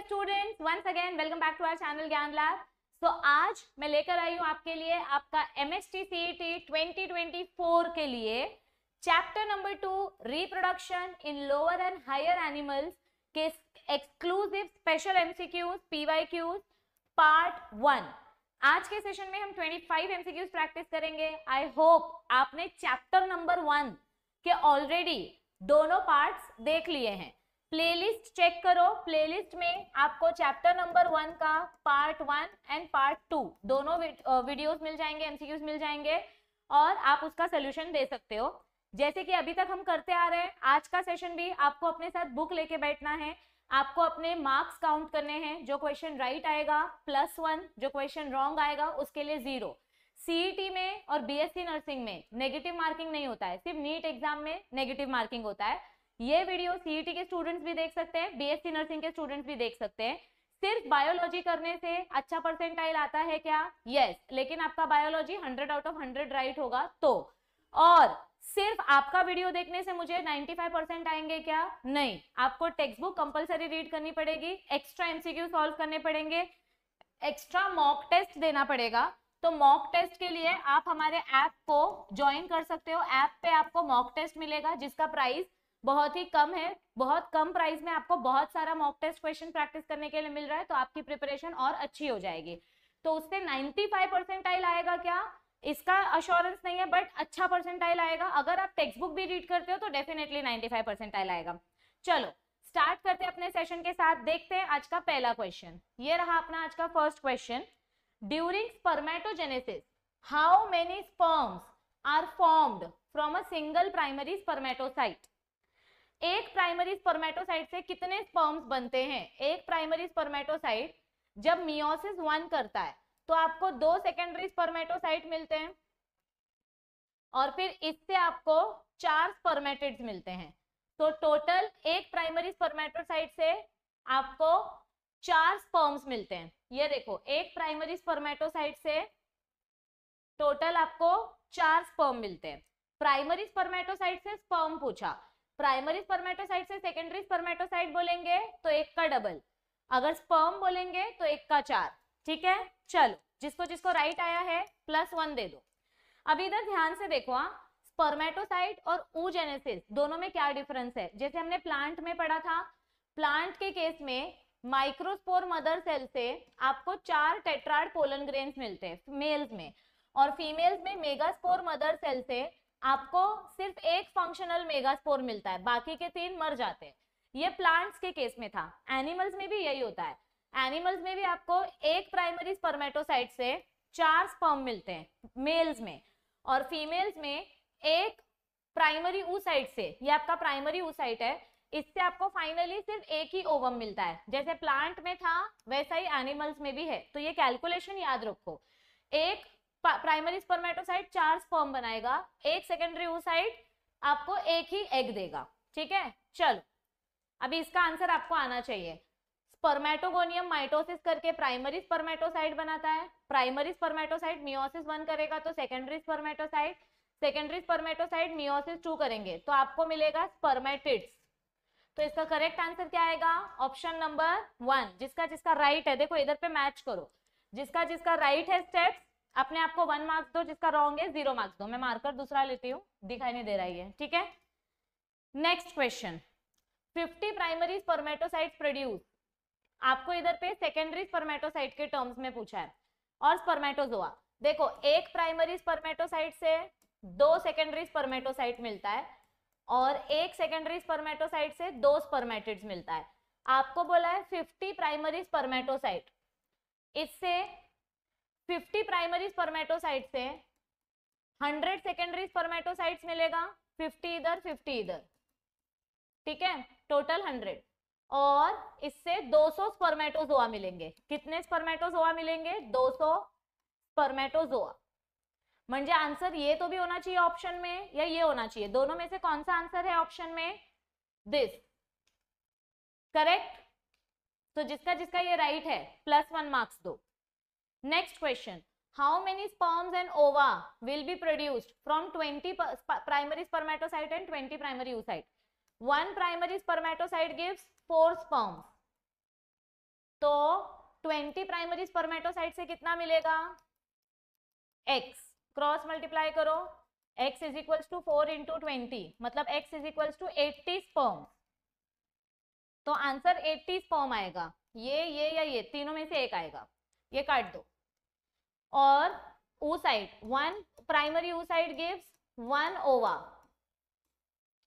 Dear students once again welcome back to our channel Gyan lab so आज मैं लेकर आई हूँ आपके लिए आपका M S T C T twenty twenty four के लिए chapter number two reproduction in lower and higher animals के exclusive special MCQs PYQs part one आज के सेशन में हम 25 एमसीक्यूज प्रैक्टिस करेंगे आई होप आपने चैप्टर नंबर वन के ऑलरेडी दोनों पार्ट्स देख लिए हैं प्लेलिस्ट चेक करो प्लेलिस्ट में आपको चैप्टर नंबर वन का part one and part two दोनों वीडियोस मिल जाएंगे एमसीक्यूज मिल जाएंगे और आप उसका सोल्यूशन दे सकते हो जैसे कि अभी तक हम करते आ रहे हैं आज का सेशन भी आपको अपने साथ बुक लेके बैठना है आपको अपने मार्क्स काउंट करने हैं जो क्वेश्चन राइट आएगा प्लस वन जो क्वेश्चन रॉन्ग आएगा उसके लिए जीरो सीईटी e में और बीएससी नर्सिंग में नेगेटिव मार्किंग नहीं होता है सिर्फ नीट एग्जाम में नेगेटिव मार्किंग होता है ये वीडियो सीईटी e के स्टूडेंट्स भी देख सकते हैं बीएससी नर्सिंग के स्टूडेंट्स भी देख सकते हैं सिर्फ बायोलॉजी करने से अच्छा परसेंटाइल आता है क्या यस yes, लेकिन आपका बायोलॉजी 100 आउट ऑफ 100 राइट होगा तो और सिर्फ आपका वीडियो देखने से मुझे 95 परसेंट आएंगे क्या नहीं आपको टेक्स्ट बुक कंपलसरी रीड करनी पड़ेगी एक्स्ट्रा एमसीक्यू सॉल्व करने पड़ेंगे एक्स्ट्रा मॉक टेस्ट देना पड़ेगा तो मॉक टेस्ट के लिए आप हमारे ऐप को ज्वाइन कर सकते हो ऐप पे आपको मॉक टेस्ट मिलेगा जिसका प्राइस बहुत ही कम है बहुत कम प्राइस में आपको बहुत सारा मॉक टेस्ट क्वेश्चन प्रैक्टिस करने के लिए मिल रहा है तो आपकी प्रिपरेशन और अच्छी हो जाएगी तो उससे 95 परसेंटाइल आएगा क्या इसका अश्योरेंस नहीं है बट अच्छा परसेंटाइल आएगा अगर आप टेक्स्ट बुक भी रीड करते हो तो डेफिनेटली 95 परसेंटाइल आएगा चलो स्टार्ट करते हैं अपने सेशन के साथ देखते हैं आज का पहला क्वेश्चन ये रहा अपना आज का first question during spermatogenesis how many sperms are formed from a single primary spermatocyte एक प्राइमरी स्पर्मेटोसाइट से कितने स्पर्म्स बनते हैं एक प्राइमरी स्पर्मेटोसाइट जब मियोसिस वन करता है तो आपको दो सेकेंडरी स्पर्मेटोसाइट मिलते हैं और फिर इससे आपको चार स्पर्मेटिड्स मिलते हैं तो टोटल एक प्राइमरी स्पर्मेटोसाइट से आपको चार स्पर्म्स मिलते हैं ये देखो एक प्राइमरी स्पर्मेटोसाइट से टोटल आपको चार स्पर्म मिलते हैं प्राइमरी स्पर्मेटोसाइट से स्पर्म पूछा प्राइमरी स्पर्मेटोसाइट से सेकेंडरी स्पर्मेटोसाइट बोलेंगे तो एक का डबल अगर स्पर्म बोलेंगे तो एक का चार ठीक है चलो जिसको जिसको राइट आया है प्लस वन दे दो अब इधर ध्यान से देखो हाँ स्पर्मेटोसाइट और ऊजेनेसिस दोनों में क्या डिफरेंस है जैसे हमने प्लांट में पढ़ा था प्लांट के केस में माइक्रोस्पोर मदर सेल से आपको चार टेट्राड पोलन ग्रेन्स मिलते हैं मेल्स में और फीमेल्स में मेगास्पोर मदर सेल से आपको सिर्फ एक फंक्शनल मेगास्पोर मिलता है बाकी के तीन मर जाते हैं ये प्लांट्स के केस में था एनिमल्स में भी यही होता है एनिमल्स में भी आपको एक प्राइमरी स्पर्मेटोसाइट से चार स्पर्म मिलते हैं मेल्स में और फीमेल्स में एक प्राइमरी ऊसाइट से ये आपका प्राइमरी ऊसाइट है इससे आपको फाइनली सिर्फ एक ही ओवम मिलता है जैसे प्लांट में था वैसा ही एनिमल्स में भी है तो ये कैलकुलेशन याद रखो एक प्राइमरी स्पर्मेटोसाइट चार स्पर्म बनाएगा एक सेकेंडरी ओसाइट आपको एक ही एग देगा ठीक है चलो अभी इसका आंसर आपको आना चाहिए स्पर्मेटोगोनियम माइटोसिस करके प्राइमरी स्पर्मेटोसाइट बनाता है प्राइमरी स्पर्मेटोसाइट मियोसिस वन करेगा तो secondary spermatocyte secondary spermatocyte meiosis two करेंगे तो आपको मिलेगा स्पर्मेटिड्स तो इसका करेक्ट आंसर क्या आएगा ऑप्शन नंबर वन जिसका जिसका राइट है देखो इधर पे मैच करो जिसका जिसका राइट है स्टेप्स अपने आप को वन मार्क्स दो जिसका रॉन्ग है जीरो मार्क्स दो मैं मार्कर दूसरा लेती हूँ दिखाई नहीं दे रहा है ठीक है next question fifty primary spermatocyte produce आपको इधर पे सेकेंडरी स्पर्मेटोसाइट के टर्म्स में पूछा है और स्पर्मेटोजोआ देखो एक प्राइमरी स्पर्मेटोसाइट से दो सेकेंडरी स्पर्मेटोसाइट मिलता है और एक सेकेंडरी स्पर्मेटोसाइट से दो स्पर्मेटिड्स मिलता है आपको बोला है 50 प्राइमरी स्पर्मेटोसाइट इससे 50 प्राइमरी स्पर्मेटोसाइट से 100 सेकेंडरी स्पर्मेटोसाइट्स मिलेगा 50 इधर 50 इधर ठीक है टोटल 100 और इससे 200 स्पर्मेटोजोआ मिलेंगे कितने स्पर्मेटोजोआ मिलेंगे 200 स्पर्मेटोजोआ म्हणजे आंसर ये तो भी होना चाहिए ऑप्शन में या ये होना चाहिए दोनों में से कौन सा आंसर है ऑप्शन में दिस करेक्ट तो जिसका जिसका ये राइट है प्लस वन मार्क्स दो next question how many sperms and ova will be produced from 20 primary spermatocyte and 20 primary oocyte one primary spermatocyte gives four sperms तो 20 प्राइमरी स्पर्मेटोसाइट से कितना मिलेगा x क्रॉस मल्टीप्लाई करो x is equals to four into मतलब x is equals to eighty sperm तो answer 80 sperm आएगा ये ये या ये तीनों में से एक आएगा ये काट दो और oocyte one primary oocyte gives one ova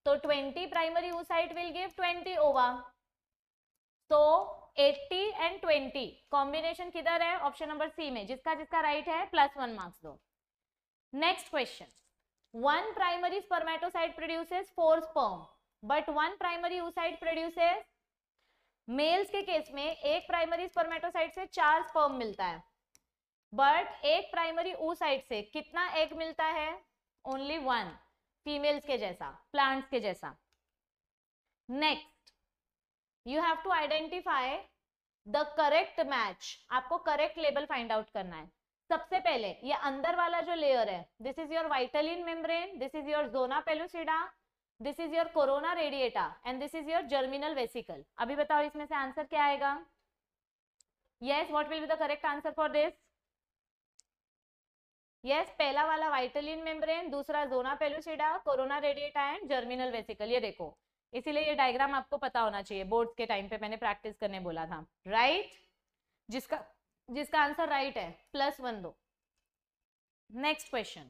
तो twenty primary oocyte will give twenty ova So eighty and twenty combination किधर है ऑप्शन नंबर सी में जिसका जिसका राइट है प्लस वन मार्क्स दो next question one primary spermatocyte produces four sperm but one primary oocyte produces males के case में एक प्राइमरी स्पर्मेटोसाइट से चार स्पर्म मिलता है बट एक प्राइमरी साइड से कितना एग मिलता है ओनली वन फीमेल्स के जैसा प्लांट्स के जैसा next you have to identify the correct match आपको करेक्ट लेबल फाइंड आउट करना है सबसे पहले ये अंदर वाला जो लेयर है this is your vitelline membrane this is your zona pellucida this is your corona radiata and this is your germinal vesicle अभी बताओ इसमें से आंसर क्या आएगा yes what will be the correct answer for this yes yes, पहला वाला vitelline membrane दूसरा zona pellucida corona radiata and germinal vesicle ये देखो इसीलिए ये डायग्राम आपको पता होना चाहिए बोर्ड के टाइम पे मैंने प्रैक्टिस करने बोला था राइट right? जिसका जिसका आंसर राइट right है प्लस वन दो नेक्स्ट क्वेश्चन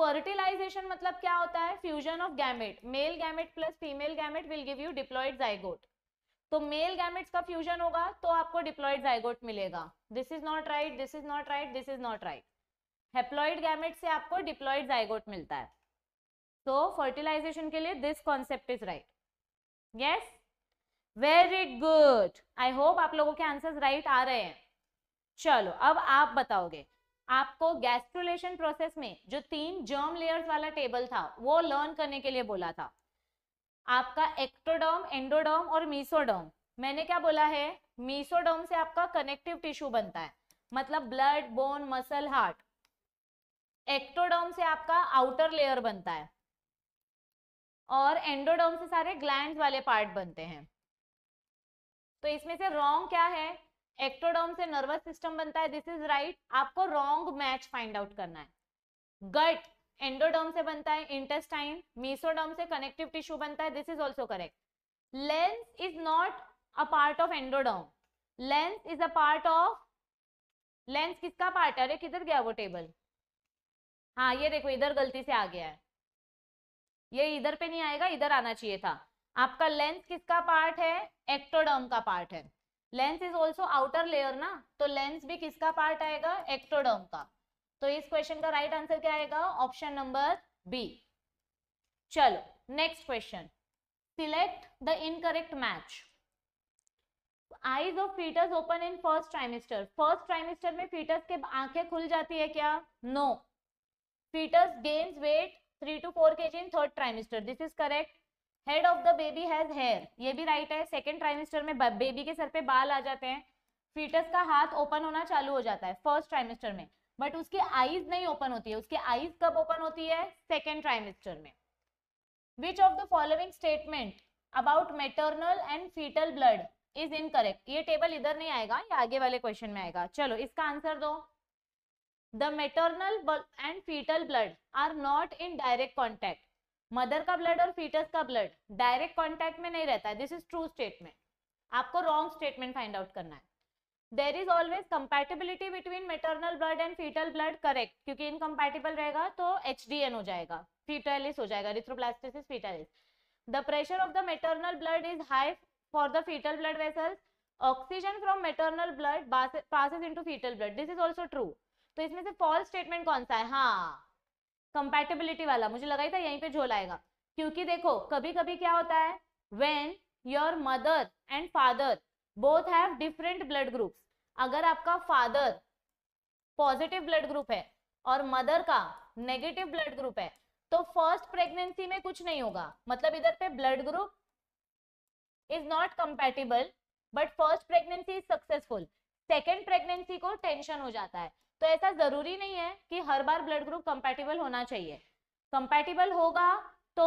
फर्टिलाइजेशन मतलब क्या होता है fusion of gamete male gamete plus female gamete will give you diploid zygote तो मेल गैमेट्स का फ्यूजन होगा तो आपको डिप्लॉइड जाइगोट मिलेगा this is not right this is not right this is not right haploid gamete से आपको diploid zygote मिलता है सो so, फर्टिलाइजेशन के लिए this concept is right yes very good I hope आप लोगों के आंसर्स राइट आ रहे हैं चलो अब आप बताओगे आपको गैस्ट्रोलेशन प्रोसेस में जो तीन जर्म लेयर्स वाला टेबल था वो लर्न करने के लिए बोला था आपका एक्टोडर्म एंडोडर्म और मीसोडर्म मैंने क्या बोला है मीसोडर्म से आपका कनेक्टिव टिश्यू बनता है मतलब blood bone muscle heart ectoderm से आपका आउटर लेयर बनता है और एंडोडर्म से सारे ग्लैंड वाले पार्ट बनते हैं तो इसमें से रॉन्ग क्या है एक्टोडर्म से नर्वस सिस्टम बनता है दिस इज राइट आपको रॉन्ग मैच फाइंड आउट करना है गट एंडोडर्म से बनता है इंटेस्टाइन मीसोडर्म से कनेक्टिव टिश्यू बनता है this is also correct lens is not a part of endoderm lens is a part of lens किसका पार्ट है अरे किधर गया वो टेबल हाँ ये देखो इधर गलती से आ गया है ये इधर पे नहीं आएगा इधर आना चाहिए था आपका लेंस किसका पार्ट है एक्टोडर्म का पार्ट है lens is also outer layer ना तो लेंस भी किसका पार्ट आएगा एक्टोडर्म का तो इस क्वेश्चन का राइट आंसर क्या आएगा ऑप्शन नंबर बी चलो next question select the incorrect match eyes of foetus open in first trimester first trimester में फीटस के आंखें खुल जाती है क्या no no. fetus gains weight 3 to 4 kg in third trimester this is correct head of the baby has hair ये भी right है सेकेंड ट्राइमेस्टर में बेबी के सर पे बाल आ जाते हैं फीटस का हाथ ओपन होना चालू हो जाता है फर्स्ट ट्राइमेस्टर में बट उसकी आईज नहीं ओपन होती है उसकी आईज कब ओपन होती है सेकेंड ट्राइमेस्टर में which of the following statement about maternal and fetal blood is correct ये टेबल इधर नहीं आएगा ये आगे वाले क्वेश्चन में आएगा चलो इसका आंसर दो the maternal and fetal blood are not in direct contact mother का ब्लड और फीटस का ब्लड डायरेक्ट कॉन्टैक्ट में नहीं रहता है दिस इज ट्रू स्टेटमेंट आपको रॉन्ग स्टेटमेंट फाइंड आउट करना है there is always compatibility between maternal blood and fetal blood correct क्योंकि इनकम्पेटेबल रहेगा तो एच हो जाएगा फीटलिस हो जाएगा erythroblastosis fetalis the pressure of the maternal blood is high for the fetal blood vessels oxygen from maternal blood in to fetal blood this is also true तो इसमें से फॉल्स स्टेटमेंट कौन सा है हाँ कंपेटेबिलिटी वाला मुझे लगा ही था यहीं पे झोल आएगा क्योंकि देखो कभी कभी क्या होता है when your mother and father both have different blood groups अगर आपका फादर पॉजिटिव ब्लड ग्रुप है और मदर का नेगेटिव ब्लड ग्रुप है तो फर्स्ट प्रेगनेंसी में कुछ नहीं होगा मतलब इधर पे blood group is not compatible but first pregnancy is successful second pregnancy को टेंशन हो जाता है तो ऐसा जरूरी नहीं है कि हर बार ब्लड ग्रुप कंपेटिबल होना चाहिए कंपेटिबल होगा तो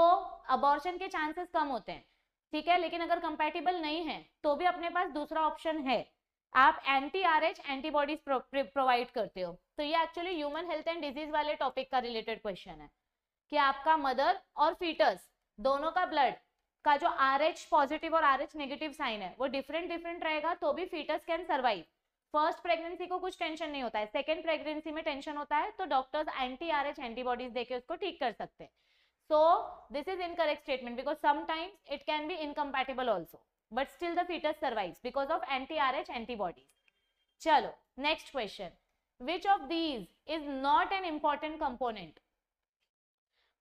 अबॉर्शन के चांसेस कम होते हैं ठीक है लेकिन अगर कंपेटिबल नहीं है तो भी अपने पास दूसरा ऑप्शन है आप anti R H antibodies provide करते हो तो ये actually human health and disease वाले टॉपिक का रिलेटेड क्वेश्चन है कि आपका मदर और फीटस दोनों का ब्लड का जो आर एच पॉजिटिव और आर एच नेगेटिव साइन है वो डिफरेंट डिफरेंट रहेगा तो भी fetus can survive first pregnancy को कुछ टेंशन नहीं होता है सेकेंड प्रेगनेंसी में टेंशन होता है तो डॉक्टर्स एंटी आर एंटीबॉडीज देके उसको ठीक कर सकते हैं so this is incorrect statement because sometimes it can be incompatible also but still the fetus survive because of anti R antibodies चलो next question which of these is not an important component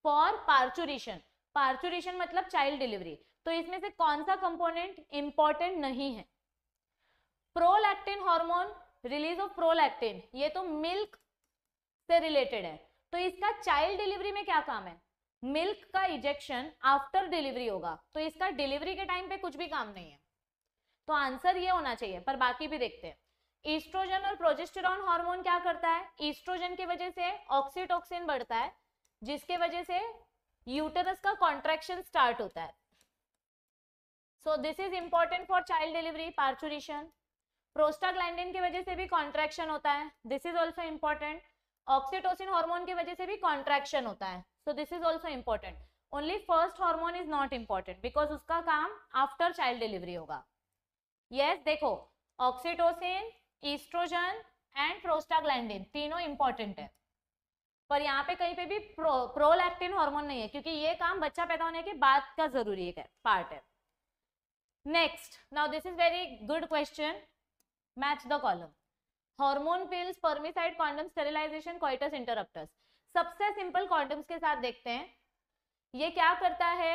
for parturition parturition मतलब child delivery तो इसमें से कौन सा component important नहीं है prolactin hormone release of prolactin ये तो मिल्क से रिलेटेड है तो इसका चाइल्ड डिलीवरी में क्या काम है मिल्क का इजेक्शन आफ्टर डिलीवरी होगा तो इसका डिलीवरी के टाइम पे कुछ भी काम नहीं है तो आंसर ये होना चाहिए पर बाकी भी देखते हैं ईस्ट्रोजन और प्रोजेस्टेरॉन हार्मोन क्या करता है ईस्ट्रोजन की वजह से ऑक्सीटोक्सिन बढ़ता है जिसके वजह से यूटेरस का कॉन्ट्रेक्शन स्टार्ट होता है so this is important for child delivery parturition prostaglandin की वजह से भी कॉन्ट्रैक्शन होता है this is also important oxytocin hormone की वजह से भी कॉन्ट्रैक्शन होता है so this is also important only first hormone is not important because उसका काम आफ्टर चाइल्ड डिलीवरी होगा यस yes, देखो ऑक्सीटोसिन ईस्ट्रोजन एंड प्रोस्टाग्लैंडिन तीनों इंपॉर्टेंट है पर यहाँ पे कहीं पे भी प्रो प्रोलैक्टिन हार्मोन नहीं है क्योंकि ये काम बच्चा पैदा होने के बाद का जरूरी है पार्ट है next now this is very good question match the column hormone pills spermicide condom sterilization coitus interruptus सबसे सिंपल कॉन्डम्स के साथ देखते हैं ये क्या करता है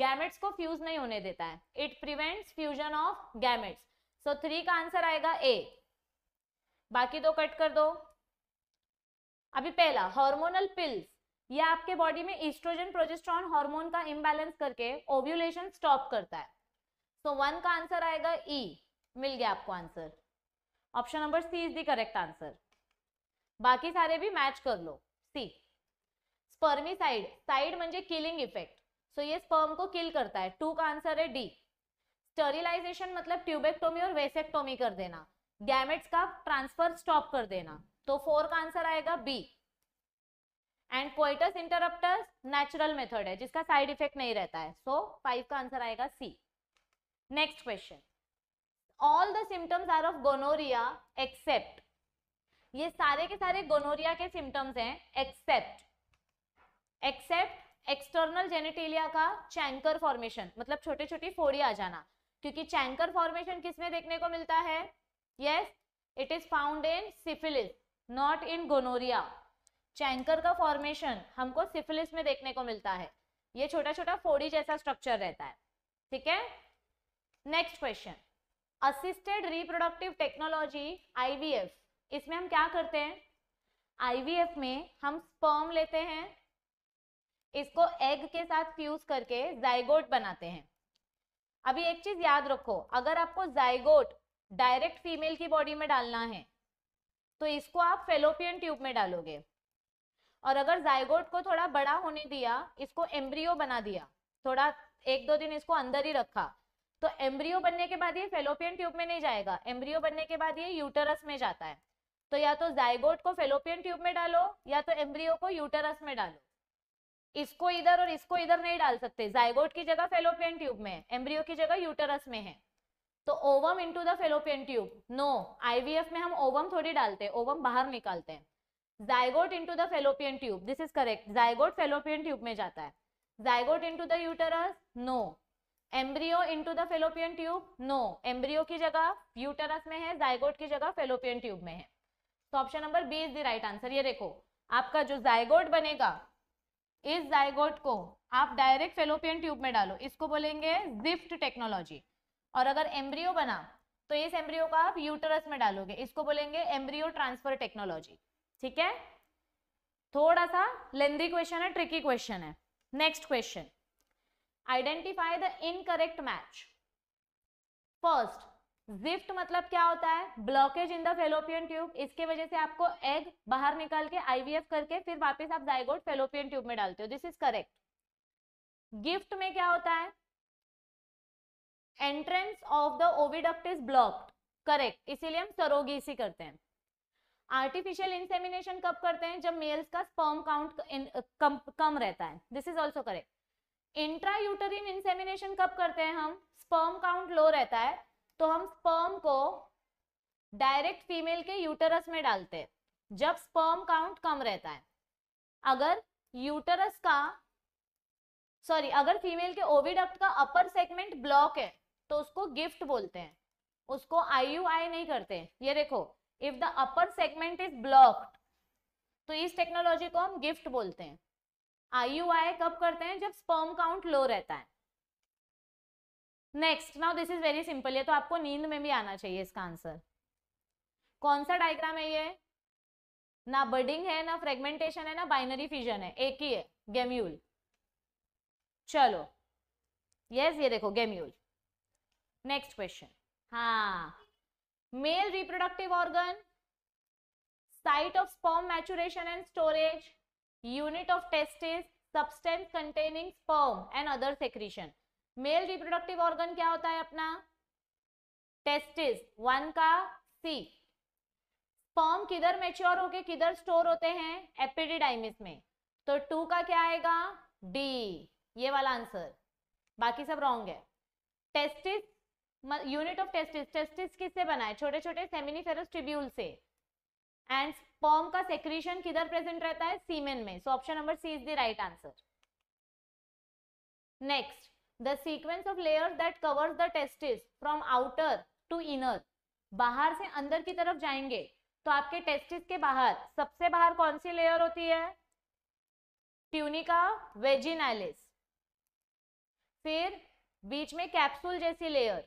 गैमेट्स को फ्यूज नहीं होने देता है it prevents fusion of gametes so three का आंसर आएगा ए बाकी दो कट कर दो अभी पहला हार्मोनल पिल्स ये आपके बॉडी में ईस्ट्रोजन प्रोजेस्ट्रॉन हार्मोन का इम्बैलेंस करके ओव्यूलेशन स्टॉप करता है सो so वन का आंसर आएगा ई e. मिल गया आपको answer option number C is the correct answer बाकी सारे भी मैच कर लो सी स्पर्मिसाइड साइड मे किलिंग इफेक्ट सो ये स्पर्म को किल करता है टू का आंसर है डी स्टरिलाइजेशन मतलब ट्यूबेक्टोमी और वेसेक्टोमी कर देना गैमेट्स का ट्रांसफर स्टॉप कर देना तो फोर का आंसर आएगा B and coitus interruptus natural method है जिसका साइड इफेक्ट नहीं रहता है सो so, फाइव का आंसर आएगा C next question all the symptoms are of gonorrhoea except ये सारे के सारे गोनोरिया के सिम्टम्स हैं एक्सेप्ट एक्सेप्ट एक्सटर्नल जेनेटेलिया का चैंकर फॉर्मेशन मतलब छोटे छोटी फोड़ी आ जाना क्योंकि चैंकर फॉर्मेशन किसमें देखने को मिलता है yes it is found in syphilis not in gonorrhoea chancre का फॉर्मेशन हमको सिफिलिस में देखने को मिलता है ये छोटा छोटा फोड़ी जैसा स्ट्रक्चर रहता है ठीक है next question assisted reproductive technology IVF इसमें हम क्या करते हैं आईवीएफ में हम स्पर्म लेते हैं इसको एग के साथ फ्यूज करके जाइगोट बनाते हैं अभी एक चीज याद रखो अगर आपको जाइगोट डायरेक्ट फीमेल की बॉडी में डालना है तो इसको आप फेलोपियन ट्यूब में डालोगे और अगर जाइगोट को थोड़ा बड़ा होने दिया इसको एम्ब्रियो बना दिया थोड़ा एक दो दिन इसको अंदर ही रखा तो एम्ब्रियो बनने के बाद ये फेलोपियन ट्यूब में नहीं जाएगा एम्ब्रियो बनने के बाद ये यूटरस में जाता है तो या तो जायगोट को फेलोपियन ट्यूब में डालो या तो एम्ब्रियो को यूटरस में डालो इसको इधर और इसको इधर नहीं डाल सकते जायगोट की जगह फेलोपियन ट्यूब में है एम्ब्रियो की जगह यूटरस में है तो ovum into the fallopian tube no IVF में हम ओवम थोड़ी डालते हैं ओवम बाहर निकालते हैं zygote into the fallopian tube this is correct zygote fallopian tube में जाता है zygote into the uterus no embryo into the fallopian tube no embryo की जगह यूटरस में है जायगोट की जगह फेलोपियन ट्यूब में है तो option number B is the right answer ये देखो आपका जो जायगोट बनेगा इस जायगोट को आप डायरेक्ट फेलोपियन ट्यूब में डालो इसको बोलेंगे जिफ्ट टेक्नोलॉजी और अगर एम्ब्रियो बना तो इस एम्ब्रियो को आप यूटरस में डालोगे इसको बोलेंगे एम्ब्रियो ट्रांसफर टेक्नोलॉजी ठीक है थोड़ा सा लेंदी क्वेश्चन है ट्रिकी क्वेश्चन है next question identify the incorrect match first GIFT मतलब क्या होता है blockage in the fallopian tube इसके वजह से आपको एग बाहर निकाल के आईवीएफ करके फिर वापस आप जाइगोट फेलोपियन ट्यूब में डालते हो दिस इज करेक्ट गिफ्ट में क्या होता है entrance of the oviduct is blocked correct इसीलिए हम सरोगी इसी करते हैं आर्टिफिशियल इंसेमिनेशन कब करते हैं जब मेल्स का स्पर्म काउंट कम, कम रहता है this is also correct intrauterine insemination कब करते हैं हम स्पर्म काउंट लो रहता है तो हम स्पर्म को डायरेक्ट फीमेल के यूटरस में डालते हैं जब स्पर्म काउंट कम रहता है अगर यूटरस का सॉरी अगर फीमेल के ओविडक्ट का अपर सेगमेंट ब्लॉक है तो उसको गिफ्ट बोलते हैं उसको आई यू आई नहीं करते ये देखो if the upper segment is blocked तो इस टेक्नोलॉजी को हम गिफ्ट बोलते हैं आईयूआई कब करते हैं जब स्पर्म काउंट लो रहता है next now this is very simple ये तो आपको नींद में भी आना चाहिए इसका आंसर कौन सा डायग्राम है ये ना बर्डिंग है ना फ्रेगमेंटेशन है ना बाइनरी फिजन है एक ही है गेम्यूल चलो यस yes, ये देखो गेम्यूल नेक्स्ट क्वेश्चन हाँ male reproductive organ site of sperm maturation and storage unit of test is substance containing sperm and other secretion male reproductive organ क्या होता है अपना टेस्टिस वन का सी स्पर्म किधर मेच्योर होके किधर स्टोर होते हैं एपिडिडाइमिस में तो टू का क्या आएगा डी ये वाला आंसर बाकी सब रॉन्ग है testis unit of testis testis किससे बना है छोटे छोटे सेमिनिफेरस ट्रिब्यूल से एंड स्पर्म का सेक्रीशन किधर प्रेजेंट रहता है सीमेन में so option number C is the right answer next the sequence of layer that covers the testis from outer to inner बाहर से अंदर की तरफ जाएंगे तो आपके टेस्टिस के बाहर सबसे बाहर कौन सी लेयर होती है ट्यूनिका वेजिनालिस फिर बीच में कैप्सूल जैसी लेयर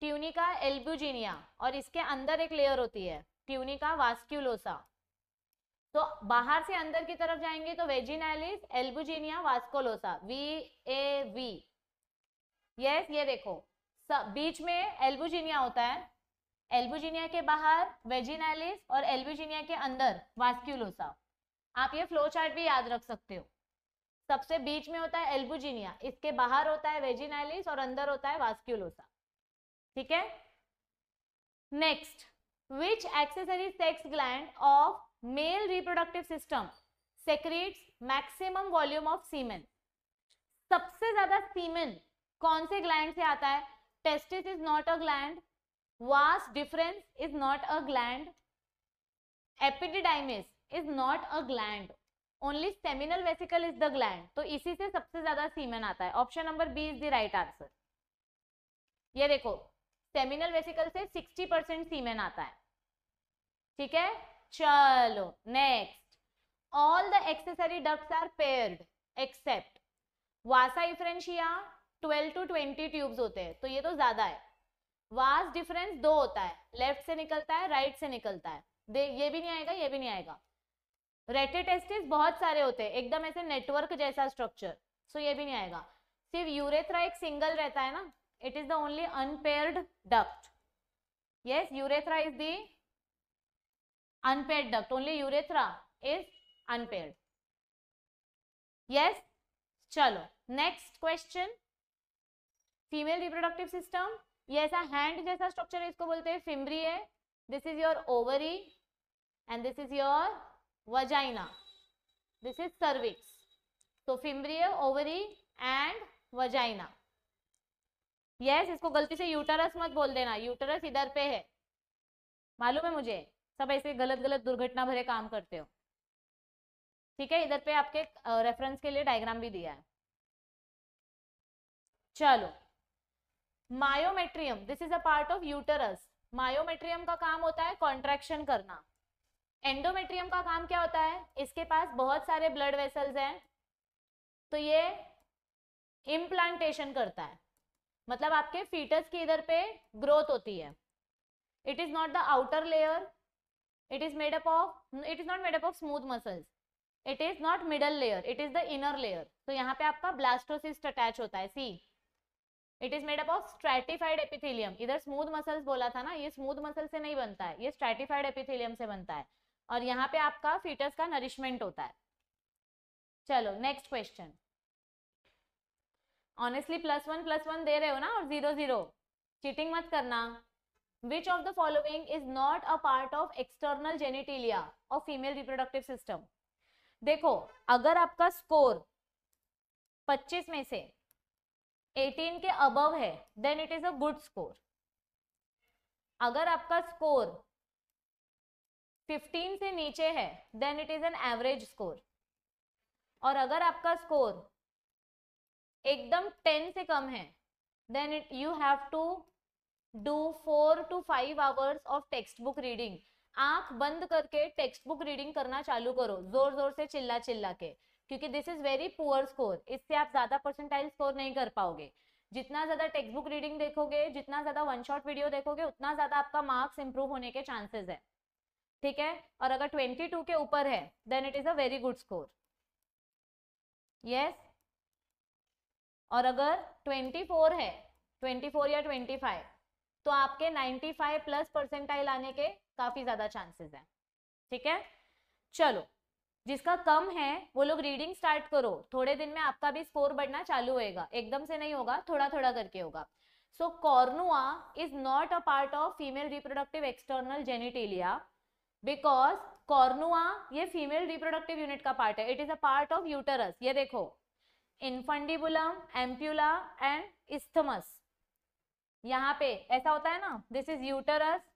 ट्यूनिका एल्ब्यूजिनिया और इसके अंदर एक लेयर होती है ट्यूनिका वास्क्यूलोसा तो बाहर से अंदर की तरफ जाएंगे तो vaginalis albuginea vasculosa V A V yes ये देखो सब बीच में एल्बुजीनिया होता है एल्बुजीनिया के बाहर वेजिनालिस और एल्बुजीनिया के अंदर वास्क्यूलोसा आप ये फ्लो चार्ट भी याद रख सकते हो सबसे बीच में होता है एल्बुजिनिया इसके बाहर होता है वेजिनालिस और अंदर होता है वास्क्यूलोसा ठीक है next which accessory sex gland of male reproductive system secrete maximum volume of semen सबसे ज्यादा सीमेन कौन से ग्लैंड से आता है testis is not a gland vas deferens is not a gland epididymis is not a gland only seminal vesicle is the gland तो इसी से सबसे ज्यादा सीमेन आता है option number B is the right answer ये देखो सेमिनल वेसिकल से 60 परसेंट सीमेन आता है ठीक है चलो next all the accessory ducts are paired except vasa efferentia 12 to 20 tubes होते हैं तो ये तो ज्यादा है वास डिफरेंस दो होता है लेफ्ट से निकलता है राइट से निकलता है दे ये भी नहीं आएगा ये भी नहीं आएगा रेटेटेस्टिस बहुत सारे होते हैं एकदम ऐसे नेटवर्क जैसा स्ट्रक्चर सो ये भी नहीं आएगा सिर्फ यूरेथ्रा एक सिंगल रहता है ना it is the only unpaired duct yes urethra is the unpaired duct only urethra is unpaired yes chalo next question female reproductive system ये ऐसा हैंड जैसा स्ट्रक्चर है इसको बोलते हैं फिम्ब्री है this is your ovary and this is your vagina this is cervix तो fimbriae है ओवरी एंड वजाइना यस इसको गलती से यूटरस मत बोल देना यूटरस इधर पे है मालूम है मुझे सब ऐसे गलत गलत दुर्घटना भरे काम करते हो ठीक है इधर पे आपके रेफरेंस के लिए डायग्राम भी दिया है चलो myometrium this is a part of uterus myometrium का काम होता है कॉन्ट्रेक्शन करना एंडोमेट्रियम का काम क्या होता है इसके पास बहुत सारे ब्लड वेसल्स हैं तो ये इम्प्लांटेशन करता है मतलब आपके फीटस की इधर पे ग्रोथ होती है it is not the outer layer it is made up of it is not made up of smooth muscles it is not middle layer it is the inner layer तो यहाँ पे आपका blastocyst attach होता है see it is made up of stratified epithelium इधर smooth muscles बोला था ना ये स्मूथ मसल से नहीं बनता है ये स्ट्रेटिफाइड एपिथिलियम से बनता है और यहाँ पे आपका फीटस का नरिशमेंट होता है चलो next question honestly plus one plus one दे रहे हो ना और जीरो जीरो चीटिंग मत करना which of the following is not a part of external genitalia और फीमेल रिप्रोडक्टिव सिस्टम देखो अगर आपका स्कोर 25 में से 18 के अबव है then it is a good score अगर आपका स्कोर 15 से नीचे है then it is an average score और अगर आपका स्कोर एकदम टेन से कम है then it you have to do four to five hours of text book reading आंख बंद करके टेक्स्ट बुक रीडिंग करना चालू करो जोर जोर से चिल्ला चिल्ला के क्योंकि this is very poor score इससे आप ज्यादा परसेंटाइज स्कोर नहीं कर पाओगे जितना ज्यादा टेक्स्ट बुक रीडिंग देखोगे जितना ज्यादा वन शॉट वीडियो देखोगे उतना ज्यादा आपका मार्क्स इंप्रूव होने के चांसेस है ठीक है और अगर ट्वेंटी टू के ऊपर है then it is a very good score yes और अगर 24 है 24 या 25 तो आपके 95 प्लस परसेंटाइल आने के काफ़ी ज़्यादा चांसेस हैं ठीक है चलो जिसका कम है वो लोग रीडिंग स्टार्ट करो थोड़े दिन में आपका भी स्कोर बढ़ना चालू होएगा एकदम से नहीं होगा थोड़ा थोड़ा करके होगा so cornua is not a part of female reproductive external genitalia because cornua ये फीमेल रिप्रोडक्टिव यूनिट का पार्ट है it is a part of uterus ये देखो इनफंडिबुलम एम्प्यूला एंड इस्थमस यहाँ पे ऐसा होता है ना दिस इज यूटरस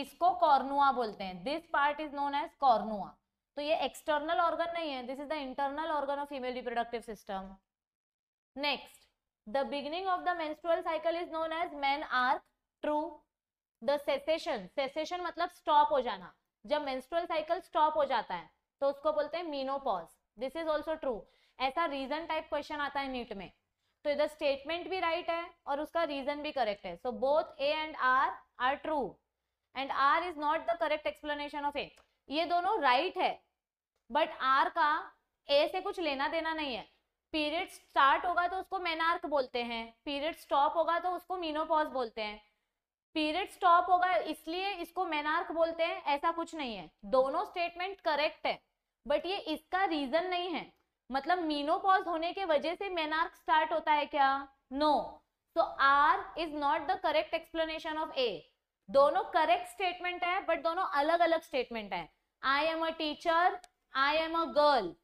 इसको कॉर्नुआ बोलते हैं this part is known as cornua तो ये एक्सटर्नल ऑर्गन नहीं है this is the internal organ of female reproductive system next beginning of the the cycle is known as as menarche true the cessation cessation मतलब stop हो जाना जब menstrual cycle stop हो जाता है तो उसको बोलते हैं menopause this is also true ऐसा रीजन टाइप क्वेश्चन आता है नीट में तो इधर स्टेटमेंट भी राइट है और उसका रीजन भी करेक्ट है so both A and R R true and R is not the correct explanation of A ये दोनों राइट right है बट आर का ए से कुछ लेना देना नहीं है पीरियड स्टार्ट होगा तो उसको मेनार्क बोलते हैं पीरियड स्टॉप होगा तो उसको मीनोपॉज बोलते हैं पीरियड स्टॉप होगा इसलिए इसको मेनार्क बोलते हैं ऐसा कुछ नहीं है दोनों स्टेटमेंट करेक्ट है बट ये इसका रीजन नहीं है मतलब मीनोपॉज होने के वजह से मेनार्क स्टार्ट होता है क्या no so R is not the correct explanation of A दोनों करेक्ट स्टेटमेंट है बट दोनों अलग अलग स्टेटमेंट है I am a teacher I am a girl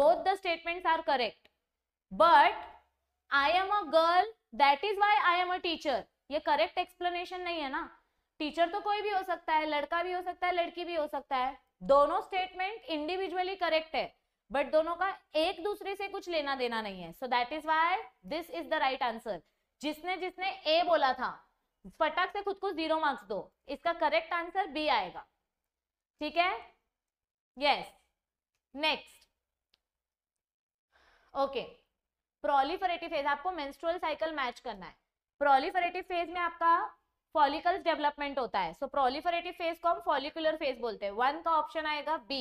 both the statement are correct but I am a girl that is why I am a teacher ये correct explanation नहीं है ना teacher तो कोई भी हो सकता है लड़का भी हो सकता है लड़की भी हो सकता है दोनों स्टेटमेंट इंडिविजुअली करेक्ट है बट दोनों का एक दूसरे से कुछ लेना देना नहीं है so that is why this is the right answer जिसने जिसने ए बोला था फटाक से खुद को जीरो मार्क्स दो इसका करेक्ट आंसर बी आएगा ठीक है yes next okay proliferative phase आपको मेंस्ट्रुअल साइकिल मैच करना है प्रोलिफरेटिव फेज में आपका फॉलिकल्स डेवलपमेंट होता है सो प्रोलिफरेटिव फेज को हम फॉलिकुलर फेज बोलते हैं वन का ऑप्शन आएगा बी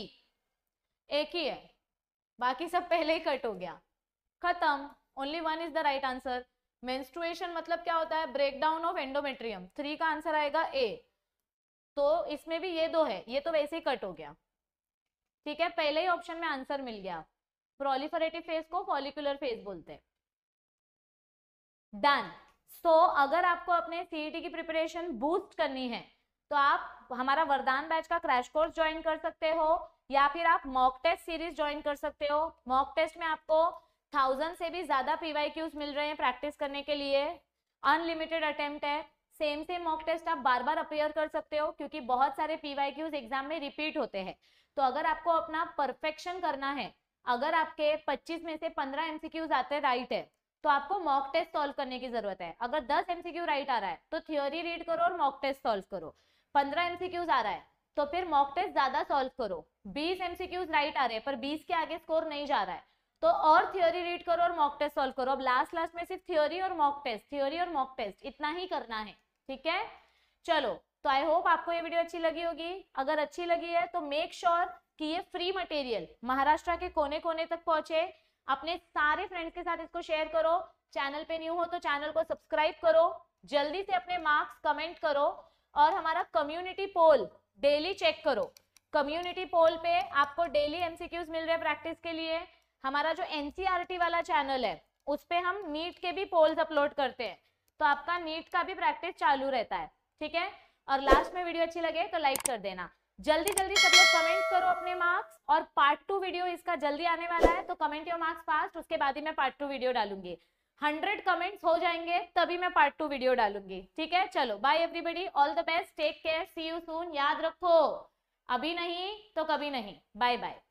एक ही है बाकी सब पहले ही कट हो गया खत्म only one is the right answer menstruation मतलब क्या होता है ब्रेकडाउन ऑफ एंडोमेट्रियम थ्री का आंसर आएगा ए तो इसमें भी ये दो है ये तो वैसे ही कट हो गया ठीक है पहले ही ऑप्शन में आंसर मिल गया प्रोलिफरेटिव फेज को फॉलिकुलर फेज बोलते हैं डन सो तो so, अगर आपको अपने सीईटी e की प्रिपरेशन बूस्ट करनी है तो आप हमारा वरदान बैच का क्रैश कोर्स ज्वाइन कर सकते हो या फिर आप मॉक टेस्ट सीरीज ज्वाइन कर सकते हो मॉक टेस्ट में आपको थाउजेंड से भी ज्यादा पीवाई क्यूज मिल रहे हैं प्रैक्टिस करने के लिए अनलिमिटेड अटेम्प्ट है सेम सेम मॉक टेस्ट आप बार बार अपेयर कर सकते हो क्योंकि बहुत सारे पीवाई क्यूज एग्जाम में रिपीट होते हैं तो अगर आपको अपना परफेक्शन करना है अगर आपके 25 में से 15 एमसीक्यूज आते राइट है तो आपको मॉक टेस्ट सॉल्व करने की जरूरत है अगर दस एमसीक्यू राइट आ रहा है तो थ्योरी रीड करो और मॉक टेस्ट सॉल्व करो पंद्रह एमसीक्यूज आ रहा है तो फिर मॉक टेस्ट ज्यादा सॉल्व करो बीस एमसीक्यूज राइट आ रहे हैं पर बीस के आगे स्कोर नहीं जा रहा है तो और थ्योरी रीड करो और मॉक टेस्ट सॉल्व करो अब लास्ट लास्ट में सिर्फ थ्योरी और मॉक टेस्ट थ्योरी और मॉक टेस्ट इतना ही करना है ठीक है चलो तो आई होप आपको ये वीडियो अच्छी लगी होगी अगर अच्छी लगी है तो मेक श्योर sure कि ये फ्री मटेरियल महाराष्ट्र के कोने कोने तक पहुंचे अपने सारे फ्रेंड्स के साथ इसको शेयर करो चैनल पे न्यू हो तो चैनल को सब्सक्राइब करो जल्दी से अपने मार्क्स कमेंट करो और हमारा कम्युनिटी पोल डेली चेक करो कम्युनिटी पोल पे आपको डेली एमसीक्यूज मिल रहे हैं प्रैक्टिस के लिए हमारा जो एनसीईआरटी e वाला चैनल है उस पर हम नीट के भी पोल्स अपलोड करते हैं तो आपका नीट का भी प्रैक्टिस चालू रहता है ठीक है और लास्ट में वीडियो अच्छी लगे तो लाइक कर देना जल्दी जल्दी सब लोग कमेंट करो अपने मार्क्स और पार्ट टू वीडियो इसका जल्दी आने वाला है तो कमेंट योर मार्क्स फास्ट उसके बाद ही मैं पार्ट टू वीडियो डालूंगी हंड्रेड कमेंट्स हो जाएंगे तभी मैं पार्ट टू वीडियो डालूंगी ठीक है चलो bye everybody all the best take care see you soon याद रखो अभी नहीं तो कभी नहीं बाय बाय